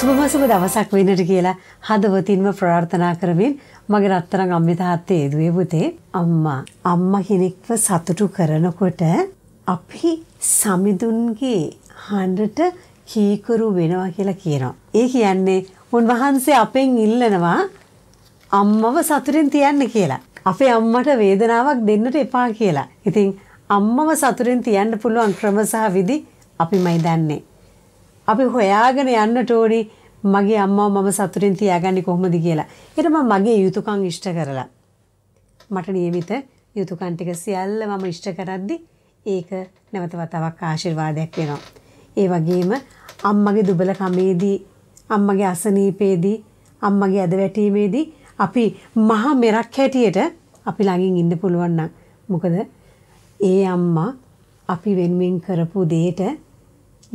සුභමසුබ දවසක් වෙන්නට කියලා හදවතින්ම ප්‍රාර්ථනා කරමින් මගේ රත්තරන් අම්මේ තාත්තේ දුවේ පුතේ අම්මා අම්මා කෙනෙක්ව සතුටු කරනකොට අපි සමිඳුන්ගේ හඬට කීකරු වෙනවා කියලා කියනවා. ඒ කියන්නේ උන්වහන්සේ අපෙන් ඉල්ලනවා අම්මව සතුටින් තියන්න කියලා. අපේ අම්මට වේදනාවක් දෙන්නට එපා කියලා. ඉතින් අම්මව සතුටින් තියන්න පුළුවන් ක්‍රම සහ විදි අපිමයි දන්නේ. අපි හොයාගෙන යන්නට ඕනි මගේ අම්මා මම සතුටින් තියාගන්නේ කොහොමද කියලා. ඊට මම මගේ යුතුයකම් ඉෂ්ට කරලා මට નિયમિત යුතුයකම් ටික සියල්ල මම ඉෂ්ට කරද්දි ඒක නැවත වතාවක් ආශිර්වාදයක් වෙනවා. ඒ වගේම අම්මගේ දුබලකමේදී අම්මගේ අසනීපේදී අම්මගේ ඇද වැටීමේදී අපි මහා මෙරක් හැටියට අපි ළඟින් ඉන්න පුළුවන් නම් මොකද ඒ අම්මා අපි වෙනුවෙන් කරපු දේට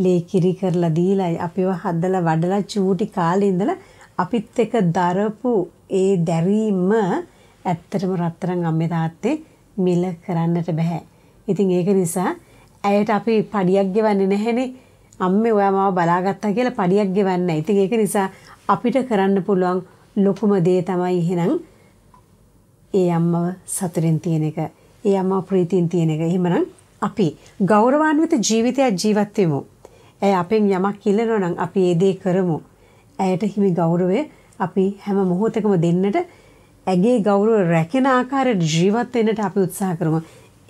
ලේ කිරි කරලා දීලා අපිව හදලා වඩලා චූටි කාලේ ඉඳලා අපිත් එක දරපු ඒ දැරීම ඇත්තටම රත්තරන් අම්මේ තාත්තේ මිල කරන්නට බෑ. ඉතින් ඒක නිසා ඇයට අපි පඩියක් ගෙවන්නේ නැහැනේ. අම්මේ ඔයා මාව බලාගත්තා කියලා පඩියක් ගෙවන්නේ නැහැ. ඉතින් ඒක නිසා අපිට කරන්න පුළුවන් ලොකුම දේ තමයි එහෙනම් ඒ අම්මව සතුටින් තියෙන එක. ඒ අම්මව ප්‍රීතියෙන් තියෙන එක. එහෙමනම් අපි ගෞරවාන්විත ජීවිතයක් ජීවත් වෙමු. ඇය අපෙන් යමක් ඉල්ලනවා නම් අපි ඒ දේ කරමු. ඇයට හිමි ගෞරවය අපි හැම මොහොතකම දෙන්නට ඇගේ ගෞරව රැකෙන ආකාරයට ජීවත් වෙන්නට අපි උත්සාහ කරමු.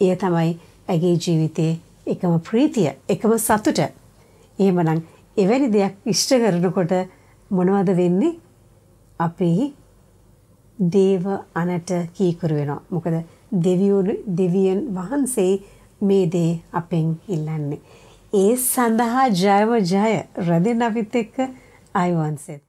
එය තමයි ඇගේ ජීවිතයේ එකම ප්‍රීතිය, එකම සතුට. එහෙමනම් එවැනි දෙයක් ඉෂ්ට කරනකොට මොනවද වෙන්නේ? අපි දේව අනට කීකරු වෙනවා. මොකද දෙවියන් වහන්සේ මේ දේ අපෙන් ඉල්ලන්නේ. ඒ සඳහා ජයව ජය රදි නවිත එක්ක අයිවන්සෙත්.